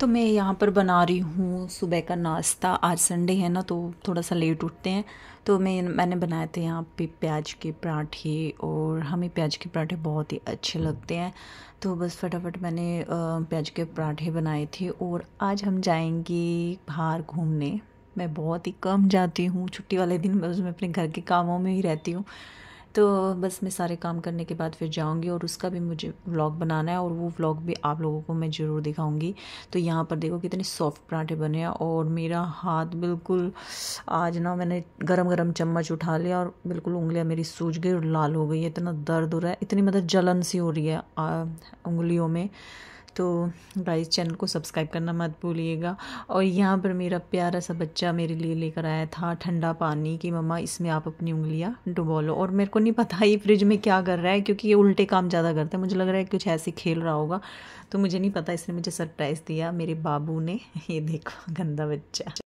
तो मैं यहाँ पर बना रही हूँ सुबह का नाश्ता आज संडे है ना तो थोड़ा सा लेट उठते हैं तो मैं मैंने बनाए थे यहाँ पे प्याज के पराठे और हमें प्याज के पराठे बहुत ही अच्छे लगते हैं तो बस फटाफट मैंने प्याज के पराठे बनाए थे और आज हम जाएंगे बाहर घूमने मैं बहुत ही कम जाती हूँ छुट्टी वाले दिन बस मैं अपने घर के कामों में ही रहती हूँ तो बस मैं सारे काम करने के बाद फिर जाऊँगी और उसका भी मुझे व्लॉग बनाना है और वो व्लॉग भी आप लोगों को मैं ज़रूर दिखाऊँगी तो यहाँ पर देखो कितने सॉफ्ट पराठे बने हैं और मेरा हाथ बिल्कुल आज ना मैंने गरम गरम चम्मच उठा लिया और बिल्कुल उंगलियाँ मेरी सूज गई और लाल हो गई है इतना दर्द हो रहा है इतनी मतलब जलन सी हो रही है आ, उंगलियों में तो गाइस चैनल को सब्सक्राइब करना मत भूलिएगा और यहाँ पर मेरा प्यारा सा बच्चा मेरे लिए लेकर आया था ठंडा पानी कि मम्मा इसमें आप अपनी उंगलियाँ डुबो लो और मेरे को नहीं पता ये फ्रिज में क्या कर रहा है क्योंकि ये उल्टे काम ज़्यादा करता है मुझे लग रहा है कुछ ऐसे खेल रहा होगा तो मुझे नहीं पता इसने मुझे सरप्राइज़ दिया मेरे बाबू ने ये देखो गंदा बच्चा